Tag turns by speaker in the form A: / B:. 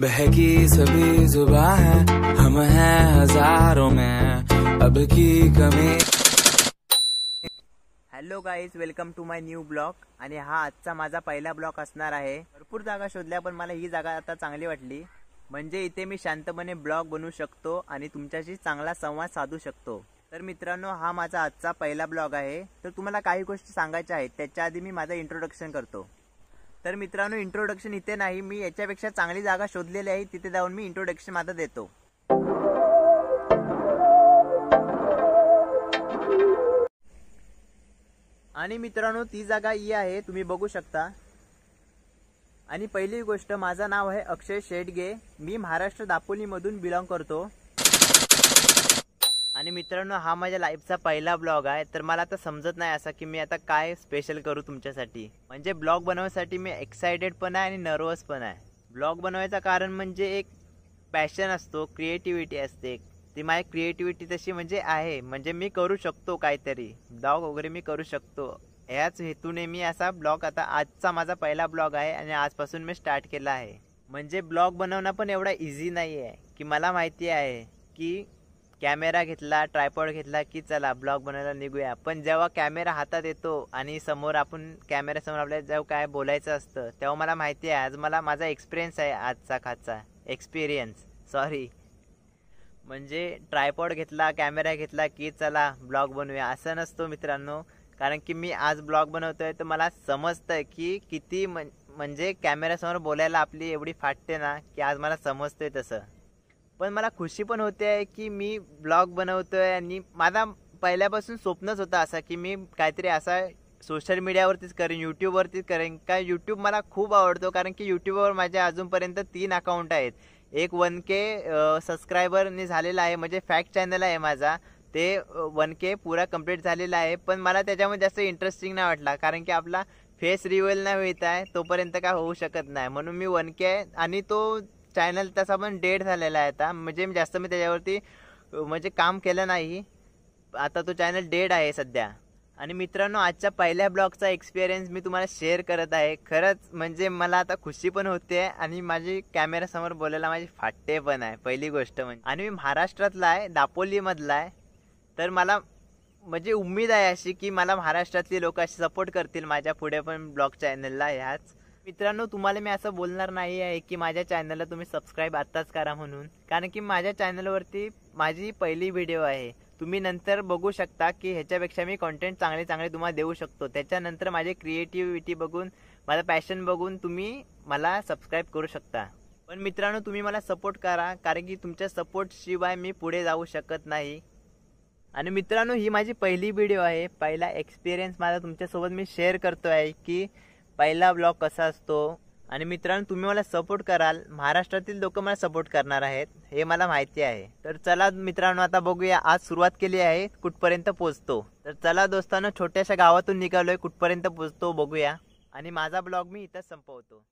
A: बहकी सभी जुबा है हम हैं हजारों में अब की कमी hello guys welcome to my new blog आणि हा आजचा माझा पहिला ब्लॉग असणार आहे भरपूर जागा शोधल्या पण मला ही जागा आता चांगली वाटली म्हणजे इथे मी शांतपणे ब्लॉग बनवू शकतो आणि तुमच्याशी चांगला संवाद साधू शकतो तर मित्रांनो हा माझा आजचा पहिला ब्लॉग आहे तर तुम्हाला काही गोष्टी सांगायच्या आहेत त्याच्या आधी मी माझं इंट्रोडक्शन करतो तर मित्रांनो इंट्रोडक्शन इथे नाही मी याच्यापेक्षा चांगली जागा शोधलेली आहे तिथे जाऊन मी इंट्रोडक्शन माझं देतो आणि मित्रांनो ती जागा ही आहे तुम्ही बघू शकता आणि पहिली गोष्ट माझं नाव आहे अक्षय शेडगे मी महाराष्ट्र दापोलीमधून बिलॉंग करतो आणि मित्रांनो हा माझ्या लाईफचा पहिला ब्लॉग आहे तर मला आता समजत नाही असा की मी आता काय स्पेशल करू तुमच्यासाठी म्हणजे ब्लॉग बनवण्यासाठी मी एक्सायटेड पण आहे आणि नर्वस पण आहे ब्लॉग बनवायचं कारण म्हणजे एक पॅशन असतो क्रिएटिव्हिटी असते ती माझी क्रिएटिव्हिटी तशी म्हणजे आहे म्हणजे मी करू शकतो काहीतरी ब्लॉग वगैरे मी करू शकतो ह्याच हेतूने मी असा ब्लॉग आता आजचा माझा पहिला ब्लॉग आहे आणि आजपासून मी स्टार्ट केला आहे म्हणजे ब्लॉग बनवणं पण एवढा इझी नाही आहे की मला माहिती आहे की कॅमेरा घेतला ट्रायपॉड घेतला की चला ब्लॉग बनवायला निघूया पण जेव्हा कॅमेरा हातात येतो आणि समोर आपण कॅमेऱ्यासमोर आपल्याला जेव्हा काय बोलायचं असतं तेव्हा मला माहिती आहे आज मला माझा एक्सपिरियन्स आहे आजचा खाचा एक्सपिरियन्स सॉरी म्हणजे ट्रायपॉड घेतला कॅमेरा घेतला की चला ब्लॉग बनवूया असं नसतो मित्रांनो कारण की मी आज ब्लॉग बनवतोय तर मला आहे की किती म्हणजे कॅमेऱ्यासमोर बोलायला आपली एवढी फाटते ना की आज मला आहे तसं पण मला खुशी पण होते आहे की मी ब्लॉग बनवतो आहे आणि माझा पहिल्यापासून स्वप्नच होतं असा की मी काहीतरी असा सोशल मीडियावरतीच करेन यूट्यूबवरतीच करेन का यूट्यूब मला खूप आवडतो कारण की यूट्यूबवर माझ्या अजूनपर्यंत तीन अकाउंट आहेत एक वन के सबस्क्रायबरने झालेला आहे म्हणजे फॅक्ट चॅनल आहे माझा ते वन के पुरा कंप्लीट झालेला आहे पण मला त्याच्यामध्ये जास्त इंटरेस्टिंग नाही वाटला कारण की आपला फेस रिव्हल नाही होत आहे तोपर्यंत काय होऊ शकत नाही म्हणून मी वन के आणि तो चॅनल तसा पण डेड झालेला आहे आता म्हणजे जास्त मी त्याच्यावरती म्हणजे काम केलं नाही आता तो चॅनल डेड आहे सध्या आणि मित्रांनो आजच्या पहिल्या ब्लॉगचा एक्सपिरियन्स मी तुम्हाला शेअर करत आहे खरंच म्हणजे मला आता खुशी पण होते आणि माझी कॅमेरासमोर बोलायला माझी फाटे पण आहे पहिली गोष्ट म्हणजे आणि मी महाराष्ट्रातला आहे दापोलीमधला आहे तर मला म्हणजे उम्मीद आहे अशी की मला महाराष्ट्रातली लोक अशी सपोर्ट करतील माझ्या पुढे पण ब्लॉग चॅनलला ह्याच मित्रांनो तुम्हाला मी असं बोलणार नाही आहे की माझ्या चॅनलला तुम्ही सबस्क्राईब आत्ताच करा म्हणून कारण की माझ्या चॅनलवरती माझी पहिली व्हिडिओ आहे तुम्ही नंतर बघू शकता की ह्याच्यापेक्षा मी कॉन्टेंट चांगले चांगले तुम्हाला देऊ शकतो त्याच्यानंतर माझे क्रिएटिव्हिटी बघून माझा पॅशन बघून तुम्ही मला सबस्क्राईब करू शकता पण मित्रांनो तुम्ही मला सपोर्ट करा कारण की तुमच्या सपोर्टशिवाय मी पुढे जाऊ शकत नाही आणि मित्रांनो ही माझी पहिली व्हिडिओ आहे पहिला एक्सपिरियन्स मला तुमच्यासोबत मी शेअर करतो आहे की पहिला ब्लॉग कसा असतो आणि मित्रांनो तुम्ही मला सपोर्ट कराल महाराष्ट्रातील लोक मला सपोर्ट करणार आहेत हे मला माहिती आहे तर चला मित्रांनो आता बघूया आज सुरुवात केली आहे कुठपर्यंत पोचतो तर चला दोस्तांनो छोट्याशा गावातून निघालोय कुठपर्यंत पोचतो बघूया आणि माझा ब्लॉग मी इथं संपवतो